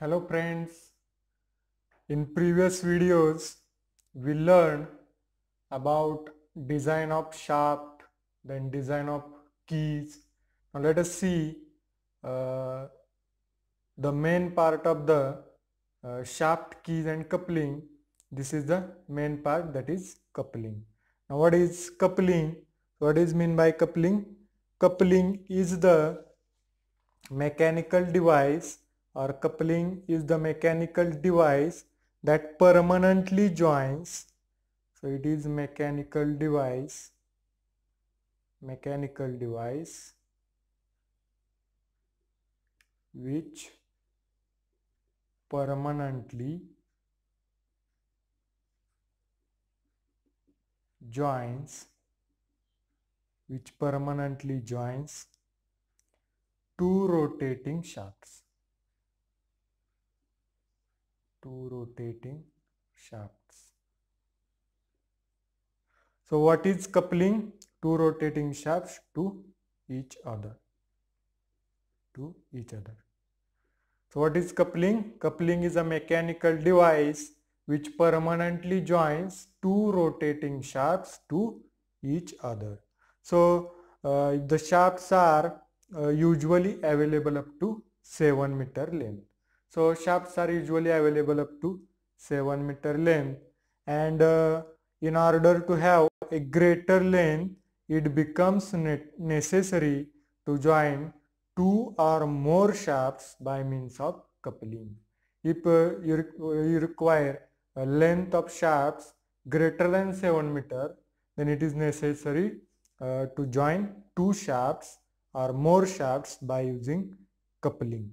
Hello friends, in previous videos we learned about design of shaft, then design of keys. Now let us see uh, the main part of the uh, shaft keys and coupling. This is the main part that is coupling. Now what is coupling? What is mean by coupling? Coupling is the mechanical device or coupling is the mechanical device that permanently joins so it is mechanical device mechanical device which permanently joins which permanently joins two rotating shafts two rotating shafts. So what is coupling two rotating shafts to each other? To each other. So what is coupling? Coupling is a mechanical device which permanently joins two rotating shafts to each other. So uh, the shafts are uh, usually available up to 7 meter length. So shafts are usually available up to 7 meter length and uh, in order to have a greater length it becomes ne necessary to join two or more shafts by means of coupling. If uh, you, re you require a length of shafts greater than 7 meter then it is necessary uh, to join two shafts or more shafts by using coupling.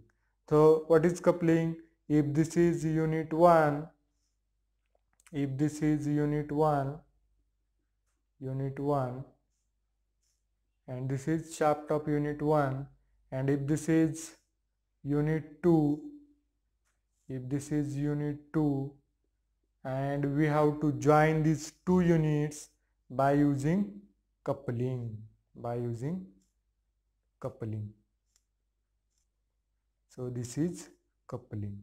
So what is coupling? If this is unit 1, if this is unit 1, unit 1 and this is shaft of unit 1 and if this is unit 2, if this is unit 2 and we have to join these two units by using coupling, by using coupling. So this is coupling.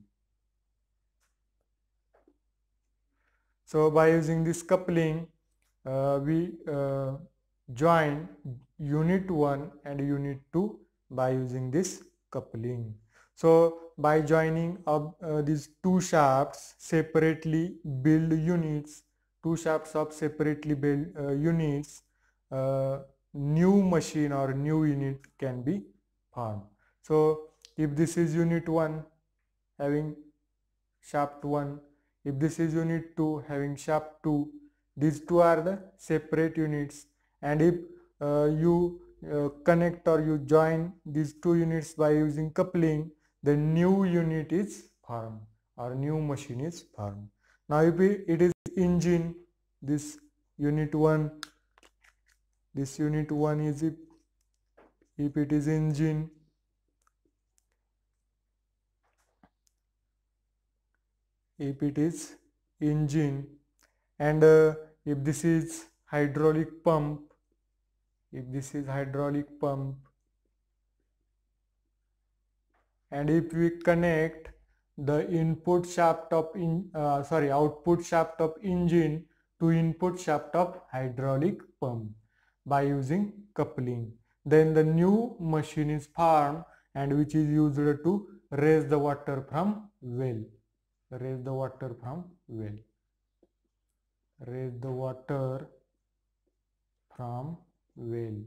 So by using this coupling, uh, we uh, join unit 1 and unit 2 by using this coupling. So by joining up uh, these two shafts separately build units, two shafts of separately built uh, units, uh, new machine or new unit can be formed. So if this is unit 1 having shaft 1 if this is unit 2 having shaft 2 these two are the separate units and if uh, you uh, connect or you join these two units by using coupling the new unit is formed or new machine is formed now if it is engine this unit 1 this unit 1 is if, if it is engine if it is engine and uh, if this is hydraulic pump if this is hydraulic pump and if we connect the input shaft of in uh, sorry output shaft of engine to input shaft of hydraulic pump by using coupling then the new machine is formed and which is used to raise the water from well raise the water from well raise the water from well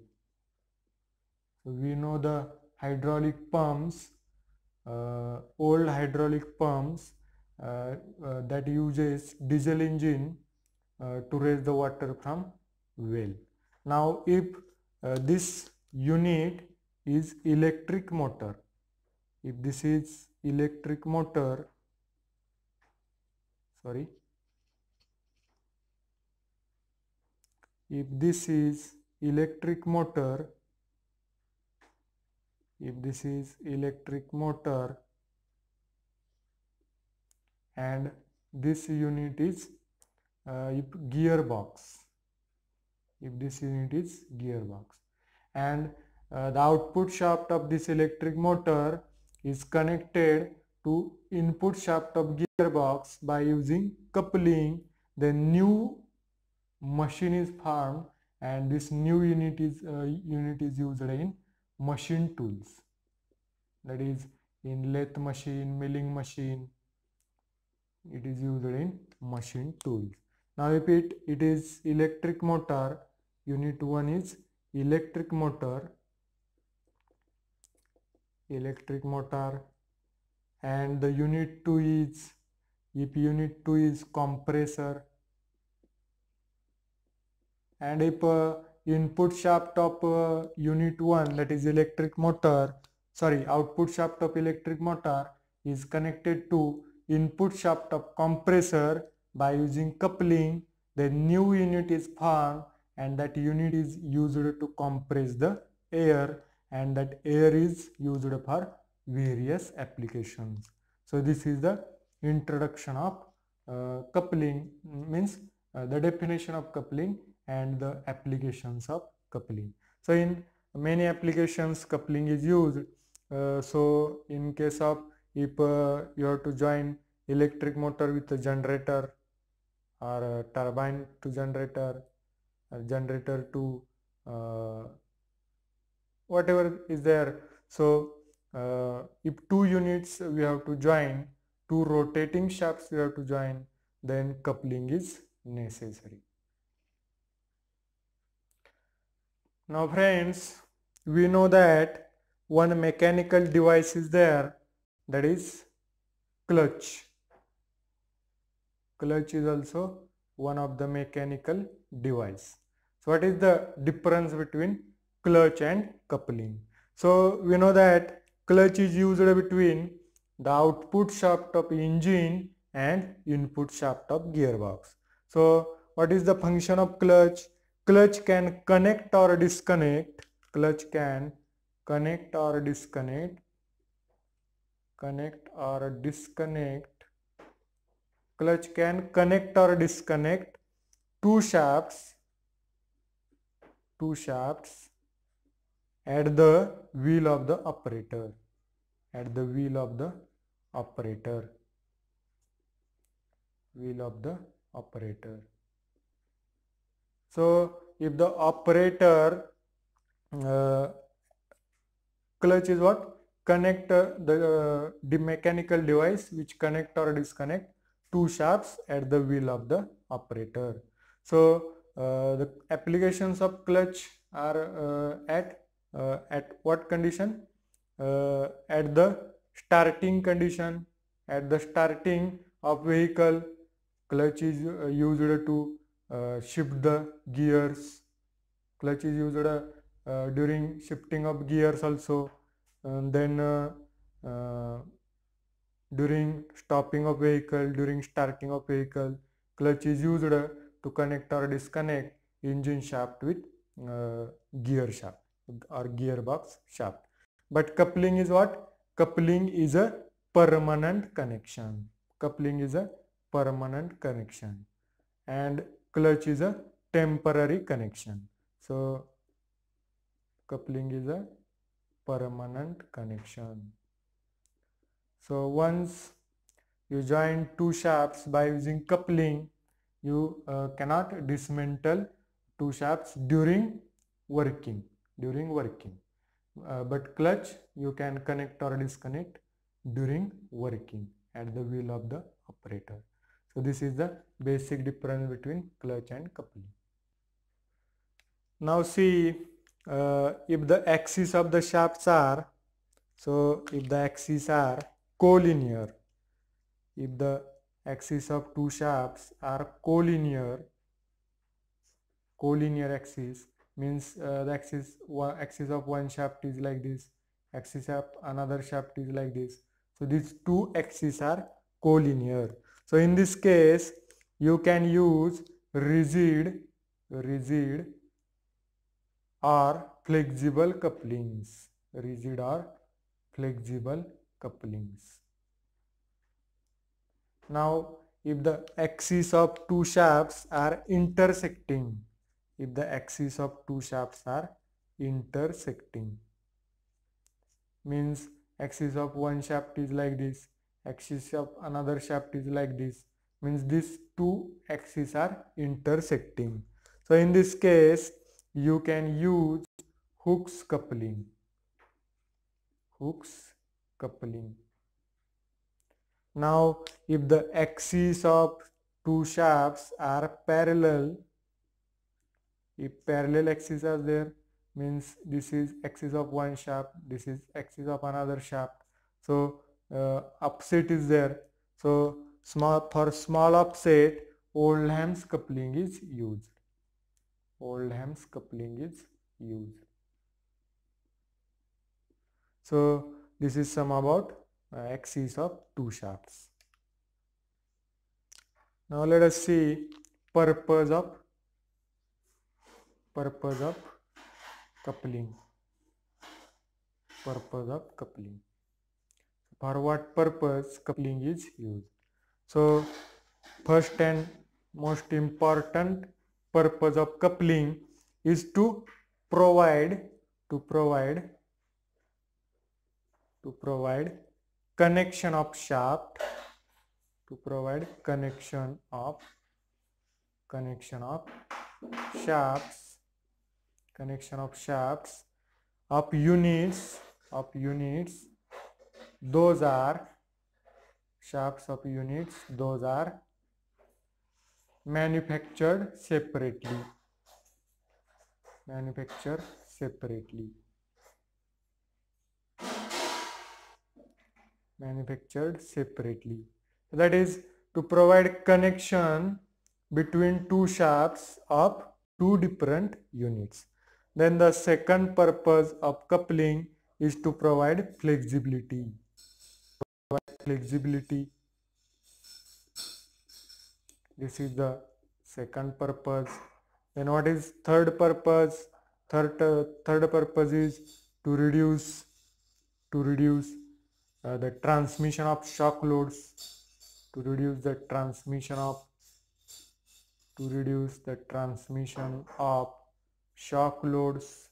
we know the hydraulic pumps uh, old hydraulic pumps uh, uh, that uses diesel engine uh, to raise the water from well now if uh, this unit is electric motor if this is electric motor sorry if this is electric motor if this is electric motor and this unit is uh, gearbox if this unit is gearbox and uh, the output shaft of this electric motor is connected to input shaft of gearbox box by using coupling the new machine is formed and this new unit is uh, unit is used in machine tools that is in lathe machine milling machine it is used in machine tools now repeat it is electric motor unit 1 is electric motor electric motor and the unit 2 is if unit 2 is compressor and if uh, input shaft of uh, unit 1 that is electric motor sorry output shaft of electric motor is connected to input shaft of compressor by using coupling the new unit is formed and that unit is used to compress the air and that air is used for various applications. So this is the introduction of uh, coupling means uh, the definition of coupling and the applications of coupling. So in many applications coupling is used. Uh, so in case of if uh, you have to join electric motor with a generator or a turbine to generator or generator to uh, whatever is there. So uh, if two units we have to join two rotating shafts you have to join then coupling is necessary. Now friends we know that one mechanical device is there that is clutch. Clutch is also one of the mechanical device. So what is the difference between clutch and coupling? So we know that clutch is used between the output shaft of engine and input shaft of gearbox. So what is the function of clutch? Clutch can connect or disconnect. Clutch can connect or disconnect. Connect or disconnect. Clutch can connect or disconnect two shafts. Two shafts at the wheel of the operator. At the wheel of the operator wheel of the operator so if the operator uh, clutch is what connect uh, the, uh, the mechanical device which connect or disconnect two shafts at the wheel of the operator so uh, the applications of clutch are uh, at uh, at what condition at the starting condition at the starting of vehicle clutch is uh, used to uh, shift the gears clutch is used uh, during shifting of gears also and then uh, uh, during stopping of vehicle during starting of vehicle clutch is used to connect or disconnect engine shaft with uh, gear shaft or gearbox shaft but coupling is what coupling is a permanent connection coupling is a permanent connection and clutch is a temporary connection so coupling is a permanent connection so once you join two shafts by using coupling you uh, cannot dismantle two shafts during working during working uh, but clutch you can connect or disconnect during working at the wheel of the operator. So this is the basic difference between clutch and coupling. Now see uh, if the axes of the shafts are so if the axes are collinear if the axis of two shafts are collinear collinear axis means uh, the axis one axis of one shaft is like this axis of another shaft is like this so these two axes are collinear so in this case you can use rigid rigid or flexible couplings rigid or flexible couplings now if the axes of two shafts are intersecting if the axes of two shafts are intersecting means axis of one shaft is like this axis of another shaft is like this means these two axes are intersecting so in this case you can use hooks coupling hooks coupling now if the axes of two shafts are parallel if parallel axes are there means this is axis of one shaft this is axis of another shaft so uh, upset is there so small for small upset Oldham's coupling is used Oldham's coupling is used so this is some about uh, axis of two shafts now let us see purpose of purpose of coupling purpose of coupling for what purpose coupling is used so first and most important purpose of coupling is to provide to provide to provide connection of shaft to provide connection of connection of shafts connection of shafts of units of units those are shafts of units those are manufactured separately manufacture separately manufactured separately that is to provide connection between two shafts of two different units then the second purpose of coupling is to provide flexibility. Provide flexibility. This is the second purpose. Then what is third purpose? Third, uh, third purpose is to reduce to reduce uh, the transmission of shock loads to reduce the transmission of to reduce the transmission of shock loads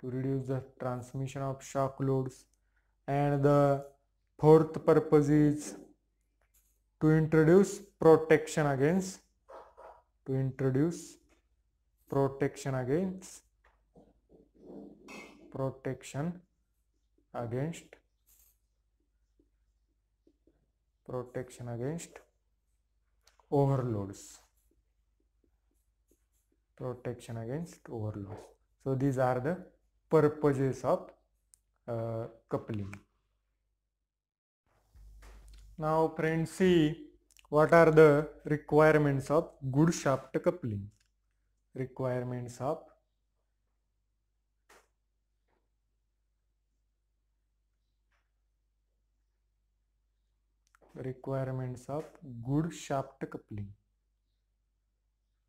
to reduce the transmission of shock loads and the fourth purpose is to introduce protection against to introduce protection against protection against protection against overloads protection against overload. So these are the purposes of uh, coupling. Now friends see what are the requirements of good shaft coupling. Requirements of requirements of good shaft coupling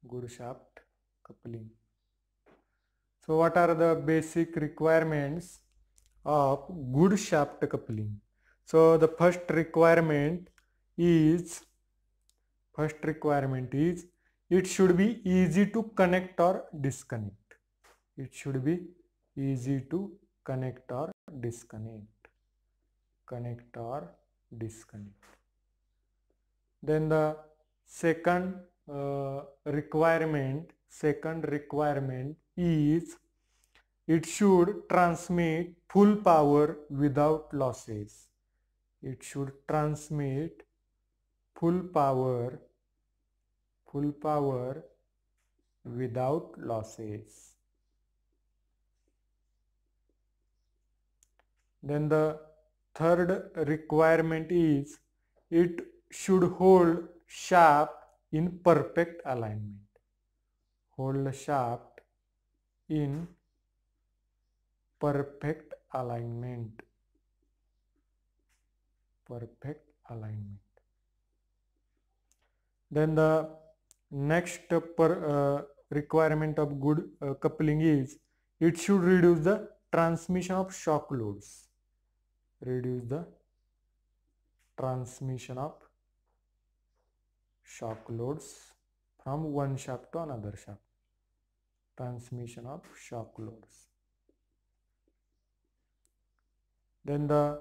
good shaft coupling. So what are the basic requirements of good shaft coupling? So the first requirement is first requirement is it should be easy to connect or disconnect. It should be easy to connect or disconnect. Connect or disconnect. Then the second uh, requirement second requirement is it should transmit full power without losses. It should transmit full power, full power without losses. Then the third requirement is it should hold sharp in perfect alignment hold the shaft in perfect alignment perfect alignment then the next per, uh, requirement of good uh, coupling is it should reduce the transmission of shock loads reduce the transmission of shock loads from one shaft to another shaft transmission of shock loads. Then the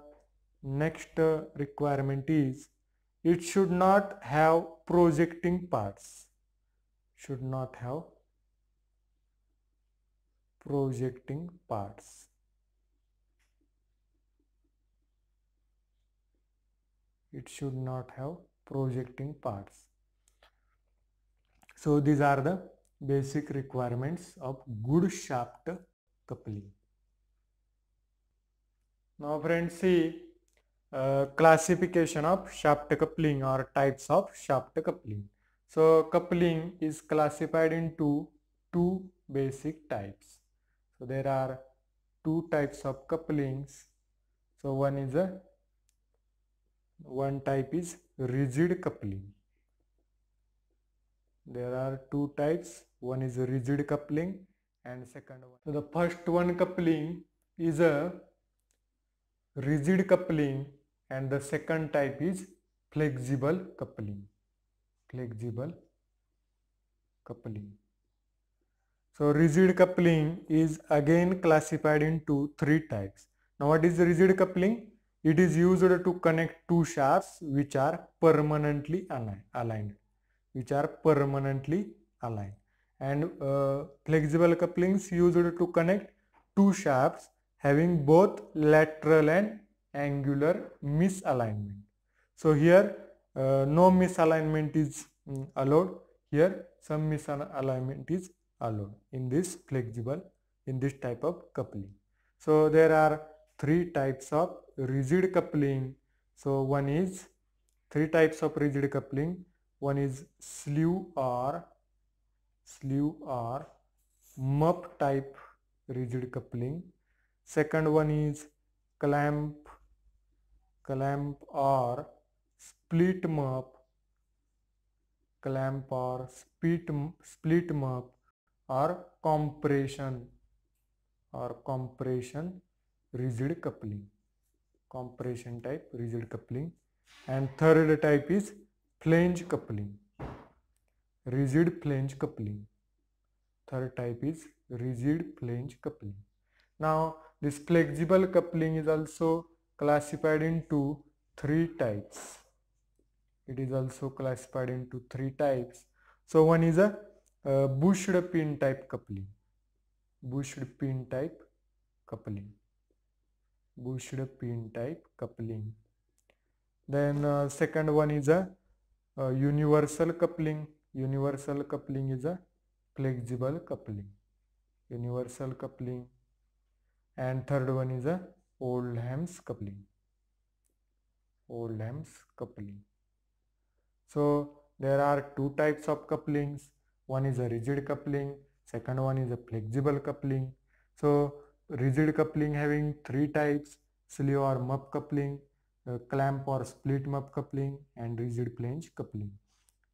next uh, requirement is it should not have projecting parts, should not have projecting parts. It should not have projecting parts. So these are the basic requirements of good shaft coupling. Now friends see uh, classification of shaft coupling or types of shaft coupling. So coupling is classified into two basic types. So there are two types of couplings. So one is a one type is rigid coupling there are two types one is rigid coupling and second one so the first one coupling is a rigid coupling and the second type is flexible coupling flexible coupling so rigid coupling is again classified into three types now what is rigid coupling it is used to connect two shafts which are permanently aligned which are permanently aligned and uh, flexible couplings used to connect two shafts having both lateral and angular misalignment. So here uh, no misalignment is mm, allowed here some misalignment is allowed in this flexible in this type of coupling. So there are three types of rigid coupling. So one is three types of rigid coupling one is slew or slew or MUP type rigid coupling second one is clamp clamp or split MUP clamp or split split MUP or compression or compression rigid coupling compression type rigid coupling and third type is flange coupling rigid flange coupling third type is rigid flange coupling now this flexible coupling is also classified into three types it is also classified into three types so one is a bushed pin type coupling bushed pin type coupling bushed pin type coupling then uh, second one is a uh, universal coupling universal coupling is a flexible coupling universal coupling and third one is a Oldham's coupling Oldham's coupling so there are two types of couplings one is a rigid coupling second one is a flexible coupling so rigid coupling having three types slew or mup coupling clamp or split map coupling and rigid flange coupling.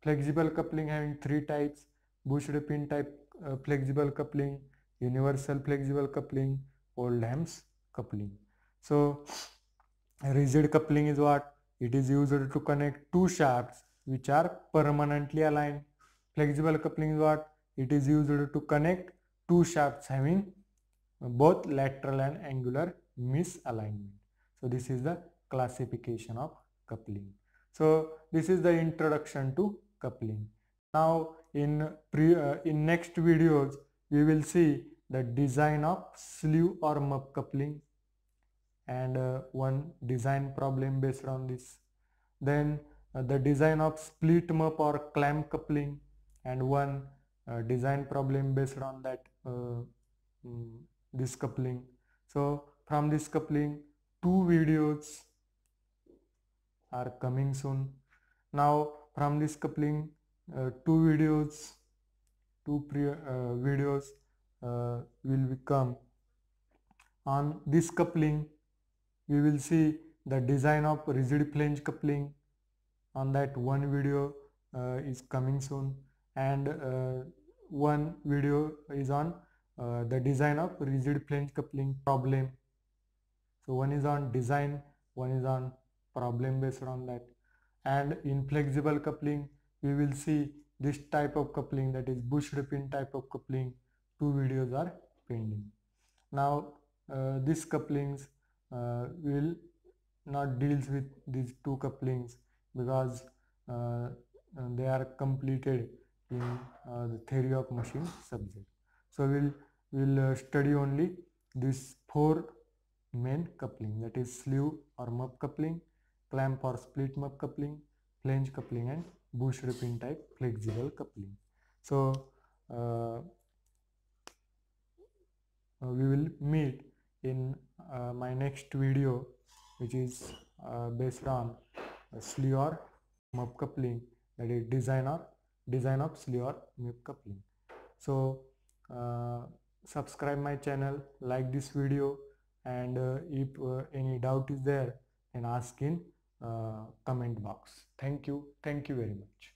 Flexible coupling having three types, bushed pin type uh, flexible coupling, universal flexible coupling, Oldham's coupling. So rigid coupling is what? It is used to connect two shafts which are permanently aligned. Flexible coupling is what? It is used to connect two shafts having both lateral and angular misalignment. So this is the classification of coupling. So this is the introduction to coupling. Now in, pre, uh, in next videos we will see the design of slew or mup coupling and uh, one design problem based on this. Then uh, the design of split mup or clamp coupling and one uh, design problem based on that uh, mm, this coupling. So from this coupling two videos are coming soon now from this coupling uh, two videos two pre uh, videos uh, will become on this coupling we will see the design of rigid flange coupling on that one video uh, is coming soon and uh, one video is on uh, the design of rigid flange coupling problem so one is on design one is on problem based on that and in flexible coupling we will see this type of coupling that is bush pin type of coupling two videos are pending now uh, these couplings uh, will not deals with these two couplings because uh, uh they are completed in uh, the theory of machine subject so we'll we'll uh, study only these four main coupling that is slew or muff coupling clamp or split map coupling, flange coupling and boost pin type flexible coupling. So uh, uh, we will meet in uh, my next video which is uh, based on SLE or MUP coupling that is design or design of SLE or MUP coupling. So uh, subscribe my channel, like this video and uh, if any doubt is there then ask in uh, comment box. Thank you. Thank you very much.